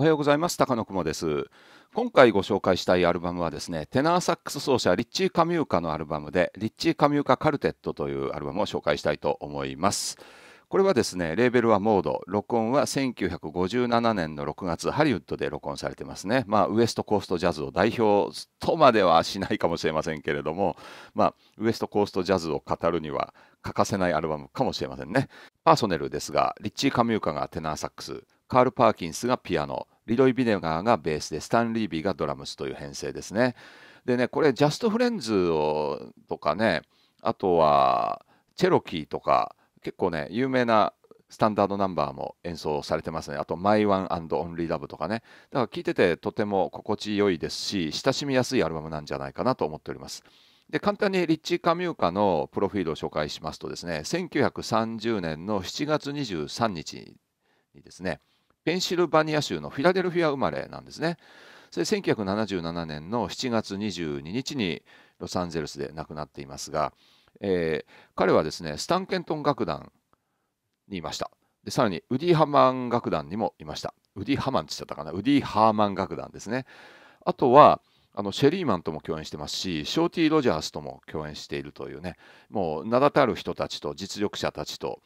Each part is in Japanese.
おはようございます高野雲です今回ご紹介したいアルバムはですねテナーサックス奏者リッチー・カミューカのアルバムでリッチー・カミューカ・カルテットというアルバムを紹介したいと思いますこれはですねレーベルはモード録音は1957年の6月ハリウッドで録音されてますねまあウエストコーストジャズを代表とまではしないかもしれませんけれどもまあウエストコーストジャズを語るには欠かせないアルバムかもしれませんねパーソネルですがリッチー・カミューカがテナーサックスカール・パーキンスがピアノリロイ・ビネガーがベースでスタン・リービーがドラムスという編成ですね。でねこれジャスト・フレンズをとかねあとはチェロキーとか結構ね有名なスタンダードナンバーも演奏されてますね。あと、マイ・ワン・アンド・オンリー・ y ブ」とかね。だから聴いててとても心地よいですし、親しみやすいアルバムなんじゃないかなと思っております。で、簡単にリッチカミューカのプロフィールを紹介しますとですね、1930年の7月23日にですね、ペンシルバニア州のフィラデルフィア生まれなんですね。それ1977年の7月22日にロサンゼルスで亡くなっていますが、えー、彼はですねスタンケントン楽団にいましたでさらにウディ・ハーマン楽団にもいましたウディ・ハマンって言っちゃったかなウディ・ハーマン楽団ですねあとはあのシェリーマンとも共演してますしショーティー・ロジャースとも共演しているというねもう名だたる人たちと実力者たちと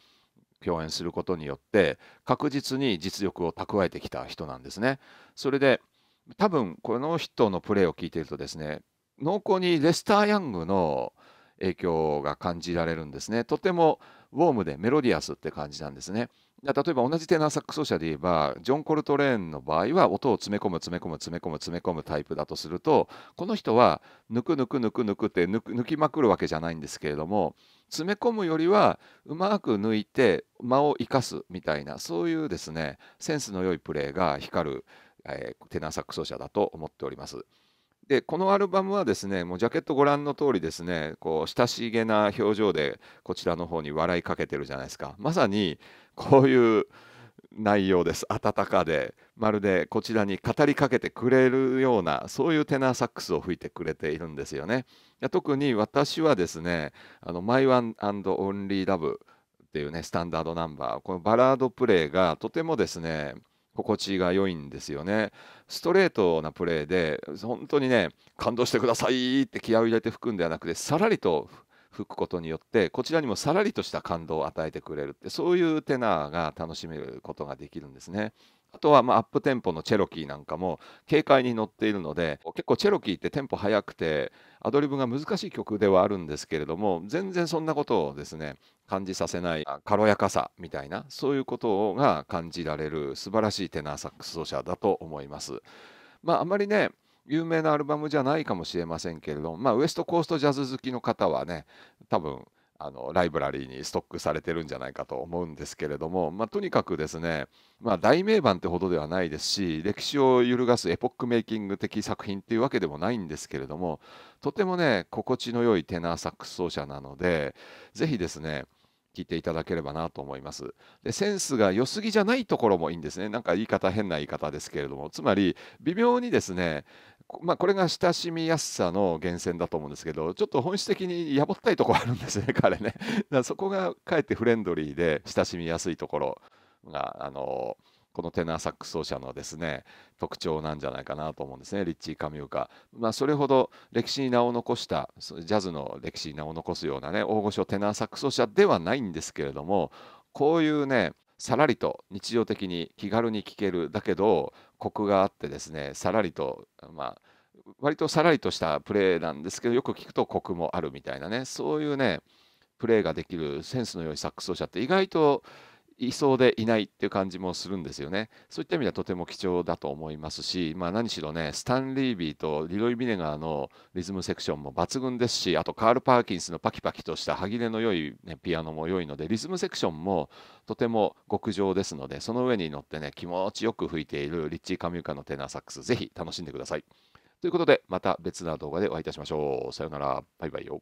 共演することによって確実に実力を蓄えてきた人なんですね。それで多分この人のプレーを聞いているとですね濃厚にレスター・ヤングの影響が感じられるんですね。とてもウォームでメロディアスって感じなんですね。例えば同じテナーサック奏者で言えばジョン・コルトレーンの場合は音を詰め込む詰め込む詰め込む詰め込むタイプだとするとこの人は抜く抜く抜く抜くって抜きまくるわけじゃないんですけれども詰め込むよりはうまく抜いて間を生かすみたいなそういうですねセンスの良いプレーが光る、えー、テナーサック奏者だと思っております。でこのアルバムはですねもうジャケットご覧の通りですねこう親しげな表情でこちらの方に笑いかけてるじゃないですかまさにこういう内容です温かでまるでこちらに語りかけてくれるようなそういうテナーサックスを吹いてくれているんですよね特に私はですね「My One ン・ n d Only Love」っていうねスタンダードナンバーこのバラードプレイがとてもですね心地が良いんですよね。ストレートなプレーで本当にね感動してくださいって気合を入れて吹くんではなくてさらりと吹くことによってこちらにもさらりとした感動を与えてくれるってそういうテナーが楽しめることができるんですね。あとはまアップテンポのチェロキーなんかも軽快に乗っているので結構チェロキーってテンポ速くてアドリブが難しい曲ではあるんですけれども全然そんなことをですね感じさせない軽やかさみたいなそういうことが感じられる素晴らしいテナーサックス奏者だと思います。まあ、あまりね有名なアルバムじゃないかもしれませんけれども、まあ、ウエストコーストジャズ好きの方はね多分あのライブラリーにストックされてるんじゃないかと思うんですけれども、まあ、とにかくですね、まあ、大名盤ってほどではないですし歴史を揺るがすエポックメイキング的作品っていうわけでもないんですけれどもとてもね心地の良いテナーサックス奏者なので是非ですね聞いていただければなと思います。でセンスが良すぎじゃないところもいいんですね。なんか言い方変な言い方ですけれどもつまり微妙にですねまあ、これが親しみやすさの源泉だと思うんですけどちょっと本質的にやぼったいとこあるんですね彼ねだからそこがかえってフレンドリーで親しみやすいところがあのこのテナーサックス奏者のですね特徴なんじゃないかなと思うんですねリッチー・カミューカ、まあ、それほど歴史に名を残したジャズの歴史に名を残すようなね大御所テナーサックス奏者ではないんですけれどもこういうねさらりと日常的に気軽に聴けるだけどコクがあってですねさらりとまあ割とさらりとしたプレーなんですけどよく聞くとコクもあるみたいなねそういうねプレーができるセンスの良いサックス奏者って意外といそうでいないっていう感じもするんですよね。そういった意味ではとても貴重だと思いますし、まあ、何しろね、スタンリービーとリロイ・ビネガーのリズムセクションも抜群ですし、あとカール・パーキンスのパキパキとした歯切れの良い、ね、ピアノも良いので、リズムセクションもとても極上ですので、その上に乗ってね、気持ちよく吹いているリッチー・カミューカのテナーサックス、ぜひ楽しんでください。ということで、また別な動画でお会いいたしましょう。さよなら。バイバイよ。